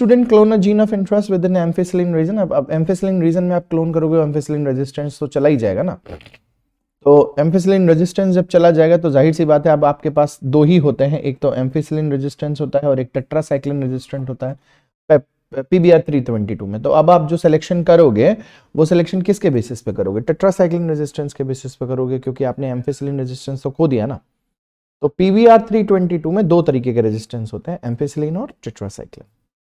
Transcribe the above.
student clone a gene of interest with in ampicillin region अब अब एम्फेसिलिन reason में आप क्लोन करोगे एम्फेसिलिन रेजिस्टेंस तो चला ही जाएगा ना तो एम्फेसिलिन रेजिस्टेंस जब चला जाएगा तो जाहिर सी बात है अब आपके पास दो ही होते हैं एक तो एम्फेसिलिन रेजिस्टेंस होता है और एक टेट्रासाइक्लिन रेजिस्टेंट होता है पीबीआर थ्री ट्वेंटी टू में तो अब आप जो सिलेक्शन करोगे वो सिलेक्शन किसके बेसिस पे करोगे टेट्रासाइक्लिन रेजिस्टेंस के बेसिस पे करोगे क्योंकि आपने एम्फेसिलिन रेजिस्टेंस तो खो दिया ना तो पीवीआर थ्री ट्वेंटी टू में दो तरीके के रेजिस्टेंस होते हैं एम्फेसिलिन और टेट्रासाइक्लिन